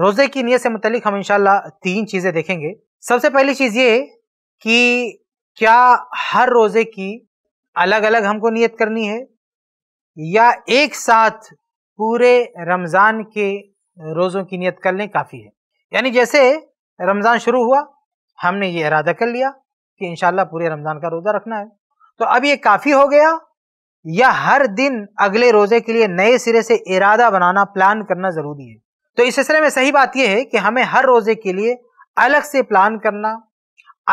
रोजे की नीयत से मुतलिक हम इनशाला तीन चीज़ें देखेंगे सबसे पहली चीज़ ये कि क्या हर रोज़े की अलग अलग हमको नीयत करनी है या एक साथ पूरे रमज़ान के रोज़ों की नीयत कर लें काफ़ी है यानी जैसे रमज़ान शुरू हुआ हमने ये इरादा कर लिया कि इन पूरे रमज़ान का रोज़ा रखना है तो अब ये काफ़ी हो गया या हर दिन अगले रोज़े के लिए नए सिरे से इरादा बनाना प्लान करना ज़रूरी है तो इस सिलसिले में सही बात यह है कि हमें हर रोज़े के लिए अलग से प्लान करना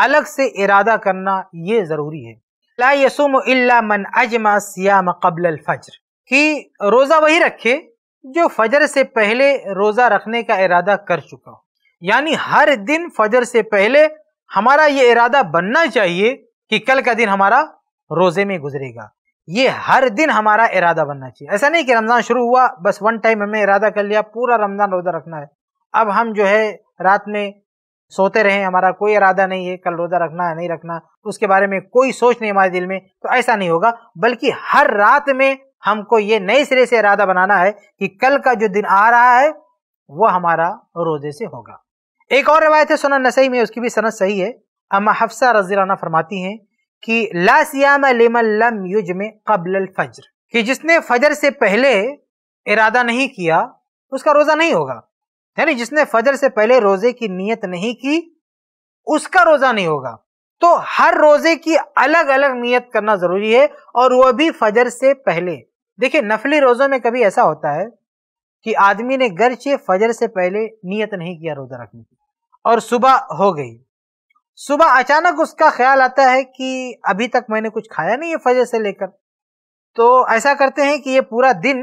अलग से इरादा करना ये ज़रूरी है ला यसुम मन अजमा सियाम कबल फजर कि रोज़ा वही रखे जो फजर से पहले रोज़ा रखने का इरादा कर चुका हो यानी हर दिन फजर से पहले हमारा ये इरादा बनना चाहिए कि कल का दिन हमारा रोज़े में गुजरेगा ये हर दिन हमारा इरादा बनना चाहिए ऐसा नहीं कि रमज़ान शुरू हुआ बस वन टाइम हमें इरादा कर लिया पूरा रमज़ान रोज़ा रखना है अब हम जो है रात में सोते रहे हमारा कोई इरादा नहीं है कल रोज़ा रखना है नहीं रखना उसके बारे में कोई सोच नहीं हमारे दिल में तो ऐसा नहीं होगा बल्कि हर रात में हमको ये नए सिरे से इरादा बनाना है कि कल का जो दिन आ रहा है वह हमारा रोज़े से होगा एक और रवायत है सुना नसई में उसकी भी सनत सही है अम्मा हफ्सा रजीलाना फरमाती हैं कि ला सियाम लिमन लम कबल फजर कि जिसने फजर से पहले इरादा नहीं किया उसका रोज़ा नहीं होगा यानी जिसने फजर से पहले रोज़े की नीयत नहीं की उसका रोज़ा नहीं होगा तो हर रोज़े की अलग अलग नीयत करना ज़रूरी है और वह भी फजर से पहले देखिए नफली रोज़ों में कभी ऐसा होता है कि आदमी ने गर्चे फजर से पहले नीयत नहीं किया रोज़ा रखने की और सुबह हो गई सुबह अचानक उसका ख्याल आता है कि अभी तक मैंने कुछ खाया नहीं है फजर से लेकर तो ऐसा करते हैं कि ये पूरा दिन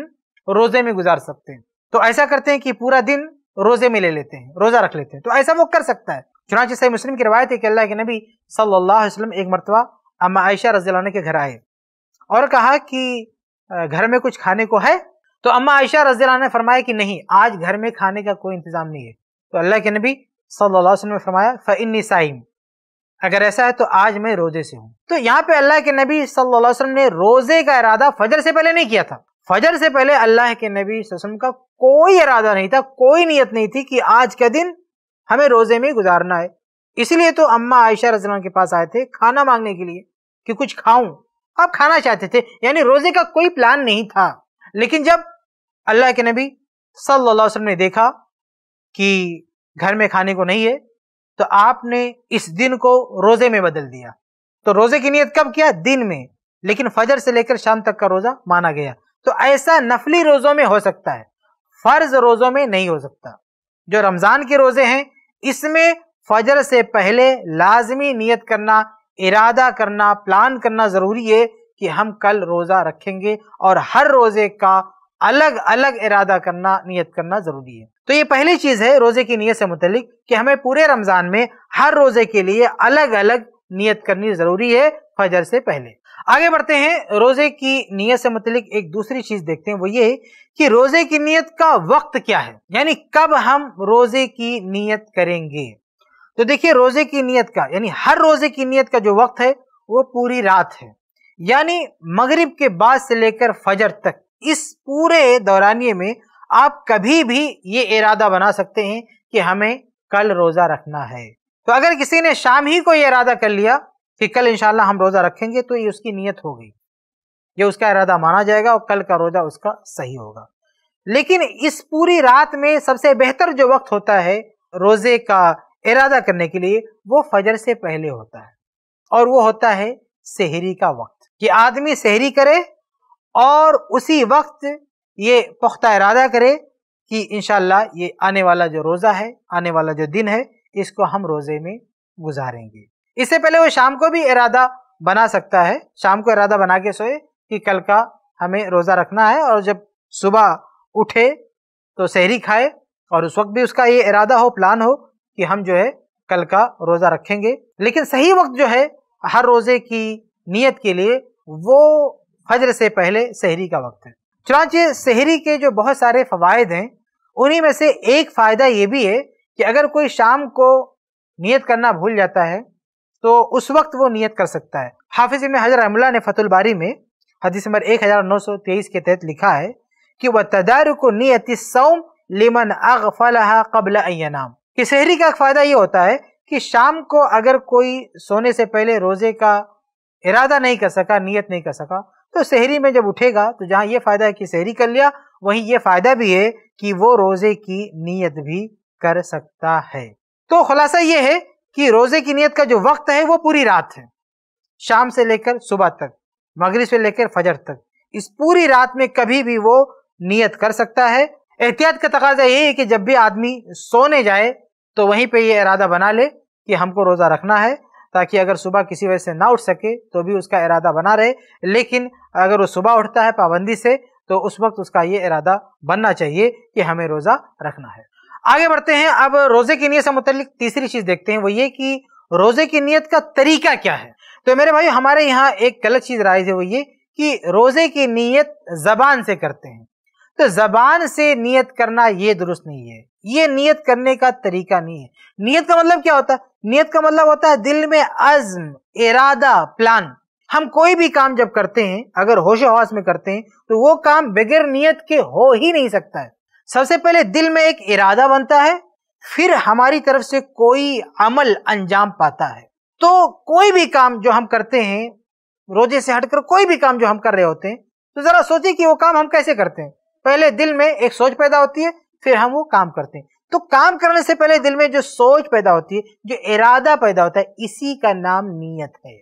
रोजे में गुजार सकते हैं तो ऐसा करते हैं कि पूरा दिन रोजे में ले लेते हैं रोजा रख लेते हैं तो ऐसा वो कर सकता है चुनाचे सही मुस्लिम की रवायत है कि अल्लाह के नबी सल्लल्लाहु अलैहि वसल्लम एक मरतबा अम्मा आयशा रजील्ला के घर आए और कहा कि घर में कुछ खाने को है तो अम्मा आयशा रजील्ला ने फरमाया कि नहीं आज घर में खाने का कोई इंतजाम नहीं है तो अल्लाह के नबी सल्लल्लाहु अलैहि वसल्लम ने फरमाया फ़ साइम अगर ऐसा है तो आज मैं रोजे से हूँ तो यहाँ पे अल्लाह के नबी सल्लाम ने रोजे का इरादा फजर से पहले नहीं किया था फजर से पहले अल्लाह के नबी सलम का कोई इरादा नहीं था कोई नीयत नहीं थी कि आज का दिन हमें रोजे में गुजारना है इसलिए तो अम्मा आयशा रजन के पास आए थे खाना मांगने के लिए कि कुछ खाऊं आप खाना चाहते थे यानी रोजे का कोई प्लान नहीं था लेकिन जब अल्लाह के नबी सल्लल्लाहु अलैहि वसल्लम ने देखा कि घर में खाने को नहीं है तो आपने इस दिन को रोजे में बदल दिया तो रोजे की नियत कब किया दिन में लेकिन फजर से लेकर शाम तक का रोजा माना गया तो ऐसा नफली रोजों में हो सकता है फर्ज रोजों में नहीं हो सकता जो रमजान के रोजे हैं इसमें फजर से पहले लाजमी नियत करना इरादा करना प्लान करना जरूरी है कि हम कल रोजा रखेंगे और हर रोजे का अलग अलग इरादा करना नियत करना ज़रूरी है तो ये पहली चीज़ है रोज़े की नीयत से मुतलिक कि हमें पूरे रमज़ान में हर रोज़े के लिए अलग अलग नियत करनी ज़रूरी है फजर से पहले आगे बढ़ते हैं रोज़े की नीयत से मुतलिक एक दूसरी चीज़ देखते हैं वो ये कि रोज़े की नीयत का वक्त क्या है यानी कब हम रोज़े की नीयत करेंगे तो देखिए रोज़े की नीयत का यानी हर रोज़े की नीयत का जो वक्त है वो पूरी रात है यानी मगरिब के बाद से लेकर फजर तक इस पूरे दौरानिए में आप कभी भी ये इरादा बना सकते हैं कि हमें कल रोज़ा रखना है तो अगर किसी ने शाम ही को ये इरादा कर लिया कि कल इंशाल्लाह हम रोज़ा रखेंगे तो ये उसकी नीयत हो गई ये उसका इरादा माना जाएगा और कल का रोज़ा उसका सही होगा लेकिन इस पूरी रात में सबसे बेहतर जो वक्त होता है रोज़े का इरादा करने के लिए वो फजर से पहले होता है और वो होता है शहरी का वक्त कि आदमी शहरी करे और उसी वक्त ये पुख्ता इरादा करे कि इन ये आने वाला जो रोज़ा है आने वाला जो दिन है इसको हम रोज़े में गुजारेंगे इससे पहले वो शाम को भी इरादा बना सकता है शाम को इरादा बना के सोए कि कल का हमें रोज़ा रखना है और जब सुबह उठे तो सहरी खाए और उस वक्त भी उसका ये इरादा हो प्लान हो कि हम जो है कल का रोज़ा रखेंगे लेकिन सही वक्त जो है हर रोज़े की नीयत के लिए वो फजर से पहले शहरी का वक्त है चुनाचे शहरी के जो बहुत सारे फवायद हैं उन्हीं में से एक फ़ायदा ये भी है कि अगर कोई शाम को नियत करना भूल जाता है तो उस वक्त वो नियत कर सकता है हाफिज में हजर अमला ने फतुलबारी में हदीस नंबर एक हज़ार नौ सौ तेईस के तहत लिखा है कि वह तदारक नियत सोम लिमन अग फला कबल नाम कि शहरी का फ़ायदा ये होता है कि शाम को अगर कोई सोने से पहले रोज़े का इरादा नहीं कर सका नियत नहीं कर सका तो शहरी में जब उठेगा तो जहां ये फ़ायदा है कि शहरी कर लिया वहीं ये फ़ायदा भी है कि वो रोज़े की नीयत भी कर सकता है तो खुलासा ये है कि रोज़े की नीयत का जो वक्त है वो पूरी रात है शाम से लेकर सुबह तक मगरब से लेकर फजर तक इस पूरी रात में कभी भी वो नियत कर सकता है एहतियात का तकाजा ये है कि जब भी आदमी सोने जाए तो वहीं पे ये इरादा बना ले कि हमको रोज़ा रखना है ताकि अगर सुबह किसी वजह से ना उठ सके तो भी उसका इरादा बना रहे लेकिन अगर वो सुबह उठता है पाबंदी से तो उस वक्त उसका ये इरादा बनना चाहिए कि हमें रोज़ा रखना है आगे बढ़ते हैं अब रोज़े की नीयत से मुतलिक तीसरी चीज़ देखते हैं वो ये कि रोज़े की नीयत का तरीका क्या है तो मेरे भाई हमारे यहाँ एक गलत चीज़ राइज है वो ये कि रोज़े की नीयत ज़बान से करते हैं तो ज़बान से नीयत करना ये दुरुस्त नहीं है ये नीयत करने का तरीका नहीं है नीयत का मतलब क्या होता है नियत का मतलब होता है दिल में अज्म इरादा प्लान हम कोई भी काम जब करते हैं अगर होश हवास में करते हैं तो वो काम बगैर नियत के हो ही नहीं सकता है सबसे पहले दिल में एक इरादा बनता है फिर हमारी तरफ से कोई अमल अंजाम पाता है तो कोई भी काम जो हम करते हैं रोजे से हटकर कोई भी काम जो हम कर रहे होते हैं तो जरा सोचिए कि वो काम हम कैसे करते हैं पहले दिल में एक सोच पैदा होती है फिर हम वो काम करते हैं तो काम करने से पहले दिल में जो सोच पैदा होती है जो इरादा पैदा होता है इसी का नाम नीयत है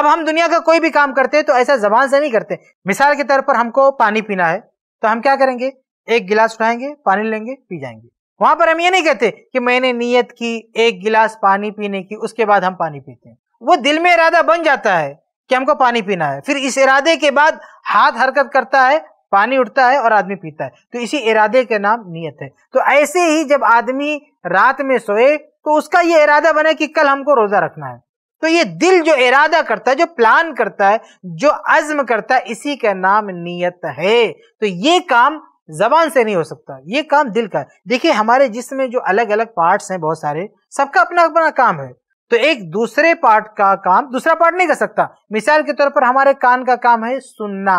अब हम दुनिया का कोई भी काम करते हैं तो ऐसा जबान से नहीं करते मिसाल के तौर पर हमको पानी पीना है तो हम क्या करेंगे एक गिलास उठाएंगे पानी लेंगे पी जाएंगे वहां पर हम ये नहीं कहते कि मैंने नीयत की एक गिलास पानी पीने की उसके बाद हम पानी पीते हैं वो दिल में इरादा बन जाता है कि हमको पानी पीना है फिर इस इरादे के बाद हाथ हरकत करता है पानी उठता है और आदमी पीता है तो इसी इरादे के नाम नियत है तो ऐसे ही जब आदमी रात में सोए तो उसका ये इरादा बने कि कल हमको रोजा रखना है तो ये दिल जो इरादा करता है जो प्लान करता है जो अज्म करता है इसी का नाम नियत है तो ये काम जबान से नहीं हो सकता ये काम दिल का देखिए हमारे जिसमें जो अलग अलग पार्ट्स हैं बहुत सारे सबका अपना अपना काम है तो एक दूसरे पार्ट का काम दूसरा पार्ट नहीं कर सकता मिसाल के तौर पर हमारे कान का काम है सुनना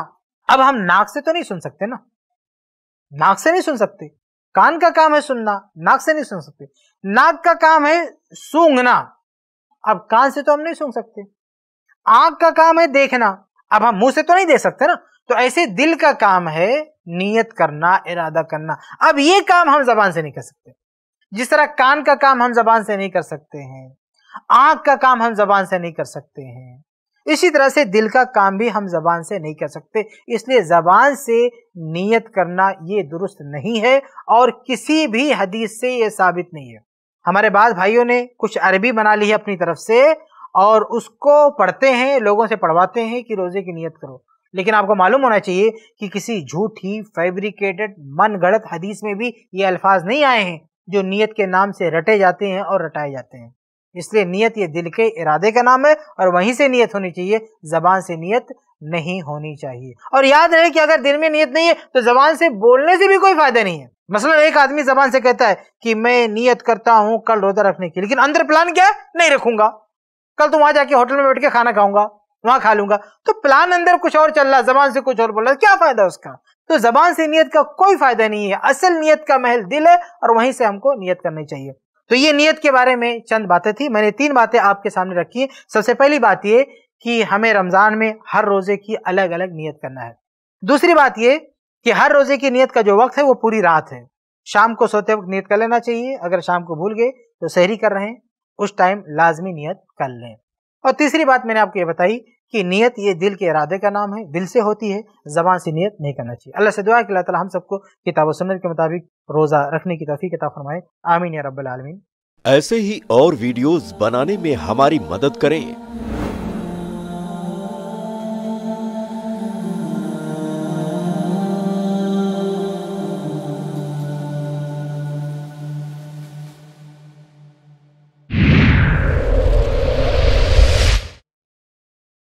अब हम नाक से तो नहीं सुन सकते ना नाक से नहीं सुन सकते कान का काम है सुनना नाक से नहीं सुन सकते नाक का काम है सूंघना अब कान से तो हम नहीं सुन सकते आंख का काम है देखना अब हम मुंह से तो नहीं देख सकते ना तो ऐसे दिल का काम है नियत करना इरादा करना अब ये काम हम जबान से नहीं कर सकते जिस तरह कान का काम हम जबान से नहीं कर सकते हैं आंख का काम हम जबान से नहीं कर सकते हैं इसी तरह से दिल का काम भी हम जबान से नहीं कर सकते इसलिए जबान से नियत करना ये दुरुस्त नहीं है और किसी भी हदीस से ये साबित नहीं है हमारे बाद भाइयों ने कुछ अरबी बना ली है अपनी तरफ से और उसको पढ़ते हैं लोगों से पढ़वाते हैं कि रोज़े की नियत करो लेकिन आपको मालूम होना चाहिए कि किसी झूठी फैब्रिकेटेड मन गढ़त हदीस में भी ये अल्फाज नहीं आए हैं जो नियत के नाम से रटे जाते हैं और रटाए जाते हैं इसलिए नियत ये दिल के इरादे का नाम है और वहीं से नियत होनी चाहिए जबान से नियत नहीं होनी चाहिए और याद रहे कि अगर दिल में नियत नहीं है तो जबान से बोलने से भी कोई फायदा नहीं है मसलन मतलब एक आदमी जबान से कहता है कि मैं नियत करता हूं कल रोजा रखने की लेकिन अंदर प्लान क्या है नहीं रखूंगा कल तो वहां जाके होटल में बैठ के खाना खाऊंगा वहां खा लूंगा तो प्लान अंदर कुछ और चल रहा जबान से कुछ और बोल रहा है क्या फायदा उसका तो जबान से नियत का कोई फायदा नहीं है असल नियत का महल दिल है और वहीं से हमको नियत करनी चाहिए तो ये नियत के बारे में चंद बातें थी मैंने तीन बातें आपके सामने रखी सबसे पहली बात ये कि हमें रमज़ान में हर रोज़े की अलग अलग नियत करना है दूसरी बात ये कि हर रोज़े की नियत का जो वक्त है वो पूरी रात है शाम को सोते वक्त नियत कर लेना चाहिए अगर शाम को भूल गए तो सहरी कर रहे हैं उस टाइम लाजमी नियत कर लें और तीसरी बात मैंने आपको ये बताई कि नीयत ये दिल के इरादे का नाम है दिल से होती है जबान से नियत नहीं करना चाहिए अल्लाह से दुआ कि अल्लाह ताला हम सबको किताब व सुन्नत के मुताबिक रोज़ा रखने की तफी किताब फरमाए आमीन या रब्बल आलमीन ऐसे ही और वीडियोस बनाने में हमारी मदद करें